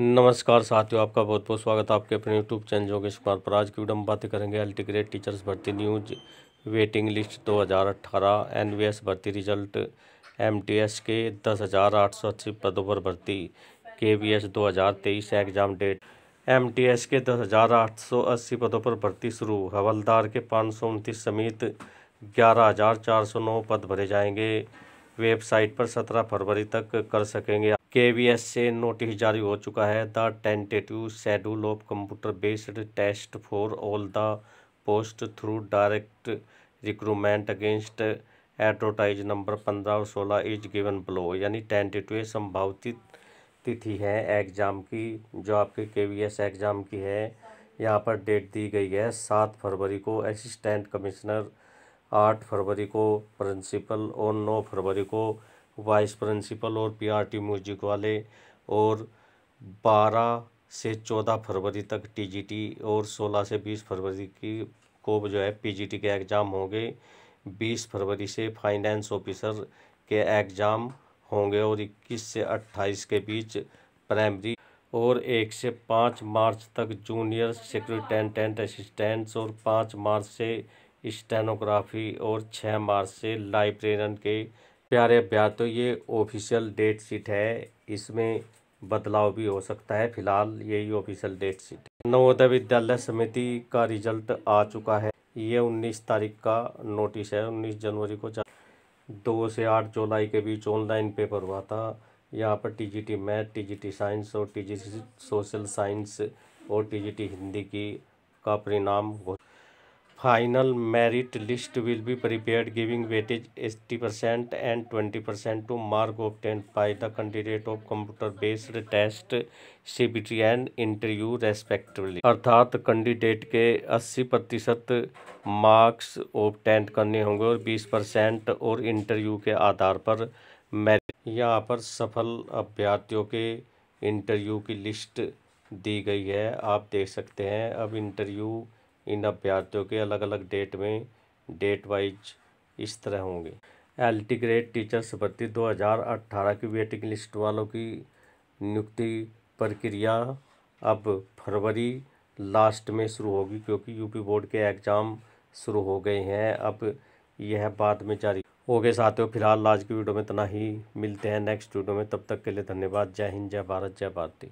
नमस्कार साथियों आपका बहुत बहुत स्वागत है आपके अपने यूट्यूब चैनल योगेश कुमार पर आज की वीडियो में बातें करेंगे अल्टी ग्रेड टीचर्स भर्ती न्यूज वेटिंग लिस्ट 2018 एनवीएस भर्ती रिजल्ट एमटीएस के दस हज़ार आठ सौ अस्सी पदों पर भर्ती केवीएस 2023 एग्ज़ाम डेट एमटीएस के दस हज़ार आठ सौ अस्सी पदों पर भर्ती शुरू हवलदार के पाँच सौ उनतीस समेत ग्यारह हज़ार चार सौ नौ पद भरे जाएंगे वेबसाइट पर सत्रह फरवरी तक कर सकेंगे के से नोटिस जारी हो चुका है the tentative schedule of computer based test for all the post through direct recruitment against advertise number पंद्रह और सोलह इज गिवन ब्लो यानी टेंटेटिव संभावित तिथि है एग्ज़ाम की जो आपके के वी एस एग्ज़ाम की है यहाँ पर डेट दी गई है सात फरवरी को असिस्टेंट कमिश्नर आठ फरवरी को प्रिंसिपल और नौ फरवरी को वाइस प्रिंसिपल और पीआरटी म्यूजिक वाले और बारह से चौदह फरवरी तक टीजीटी और सोलह से बीस फरवरी की को जो है पीजीटी के एग्ज़ाम होंगे बीस फरवरी से फाइनेंस ऑफिसर के एग्ज़ाम होंगे और इक्कीस से अट्ठाईस के बीच प्राइमरी और एक से पाँच मार्च तक जूनियर सेक्रेटेंटेंट असिस्टेंट्स और पाँच मार्च से स्टेनोग्राफी और छः मार्च से लाइब्रेरियन के प्यारे प्यार तो ये ऑफिशियल डेट शीट है इसमें बदलाव भी हो सकता है फिलहाल यही ऑफिशियल डेट शीट नवोदय विद्यालय समिति का रिजल्ट आ चुका है ये 19 तारीख का नोटिस है 19 जनवरी को दो से आठ जुलाई के बीच ऑनलाइन पेपर हुआ था यहाँ पर टीजीटी मैथ टीजीटी साइंस और टीजीटी सोशल साइंस और टीजीटी हिंदी की का परिणाम final merit list will be list giving weightage eighty percent and twenty percent to mark of obtained by the candidate of computer based test CBT and interview respectively अर्थात candidate के अस्सी प्रतिशत marks of tent करने होंगे और बीस percent और interview के आधार पर मेरिट यहाँ पर सफल अभ्यर्थियों के इंटरव्यू की लिस्ट दी गई है आप देख सकते हैं अब इंटरव्यू इन अभ्यर्थियों के अलग अलग डेट में डेट वाइज इस तरह होंगे एल टी ग्रेड टीचर्स भर्ती 2018 की वेटिंग लिस्ट वालों की नियुक्ति प्रक्रिया अब फरवरी लास्ट में शुरू होगी क्योंकि यूपी बोर्ड के एग्ज़ाम शुरू हो गए हैं अब यह बाद में जारी हो गए साथियों फिलहाल आज की वीडियो में इतना ही मिलते हैं नेक्स्ट वीडियो में तब तक के लिए धन्यवाद जय हिंद जय भारत जय भारती